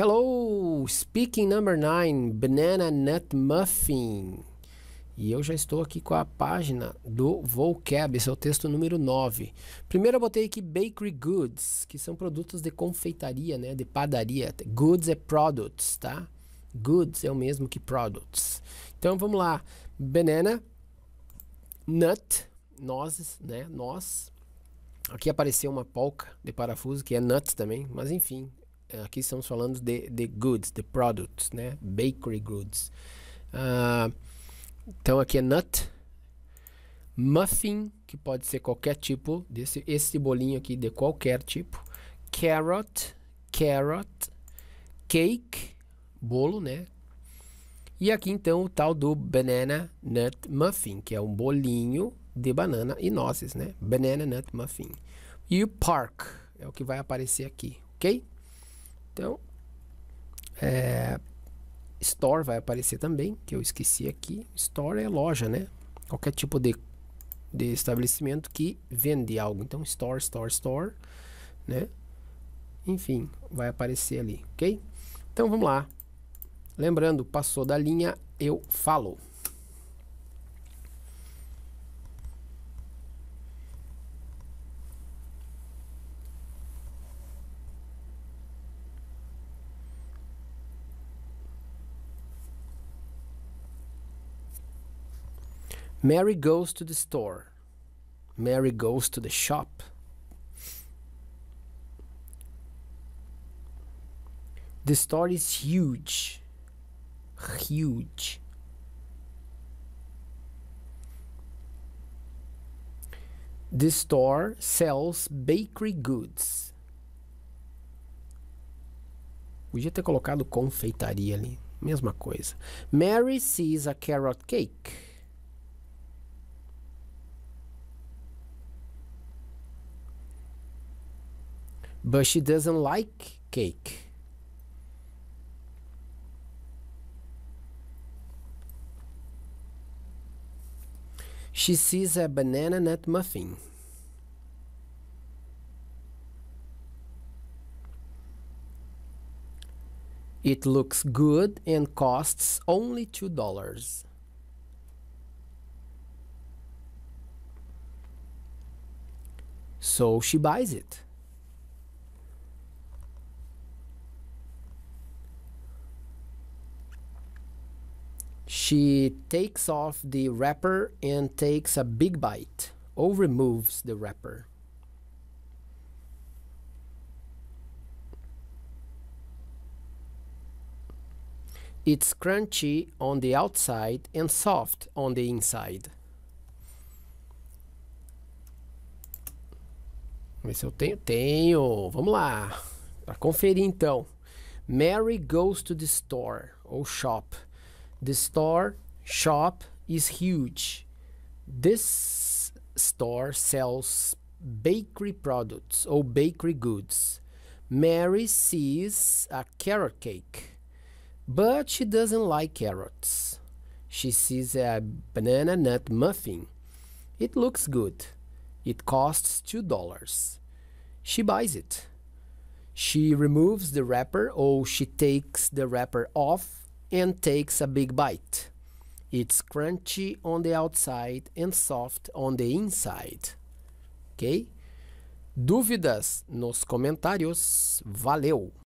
Hello, speaking number 9, Banana Nut Muffin. E eu já estou aqui com a página do Vocab, esse é o texto número 9. Primeiro eu botei aqui bakery goods, que são produtos de confeitaria, né, de padaria. Goods é products, tá? Goods é o mesmo que products. Então vamos lá. Banana nut, nozes, né? Noz. Aqui apareceu uma polca de parafuso que é nut também, mas enfim, aqui estamos falando de, de goods, de products, né? Bakery goods. Uh, então aqui é nut, muffin, que pode ser qualquer tipo, desse, esse bolinho aqui de qualquer tipo, carrot, carrot, cake, bolo, né? E aqui então o tal do banana nut muffin, que é um bolinho de banana e nozes, né? Banana nut muffin. E o park é o que vai aparecer aqui, ok? Então, é, Store vai aparecer também, que eu esqueci aqui. Store é loja, né? Qualquer tipo de, de estabelecimento que vende algo. Então, Store, Store, Store, né? Enfim, vai aparecer ali, ok? Então, vamos lá. Lembrando, passou da linha, eu falo. Mary goes to the store. Mary goes to the shop. The store is huge. Huge. The store sells bakery goods. Podia ter colocado confeitaria ali. Mesma coisa. Mary sees a carrot cake. but she doesn't like cake. She sees a banana nut muffin. It looks good and costs only $2. So she buys it. She takes off the wrapper and takes a big bite or oh, removes the wrapper. It's crunchy on the outside and soft on the inside. Vamos ver se eu tenho. Tenho! Vamos lá! Para conferir então. Mary goes to the store ou shop. The store shop is huge. This store sells bakery products or bakery goods. Mary sees a carrot cake, but she doesn't like carrots. She sees a banana nut muffin. It looks good. It costs $2. She buys it. She removes the wrapper or she takes the wrapper off and takes a big bite. It's crunchy on the outside and soft on the inside. Ok? Dúvidas nos comentários. Valeu!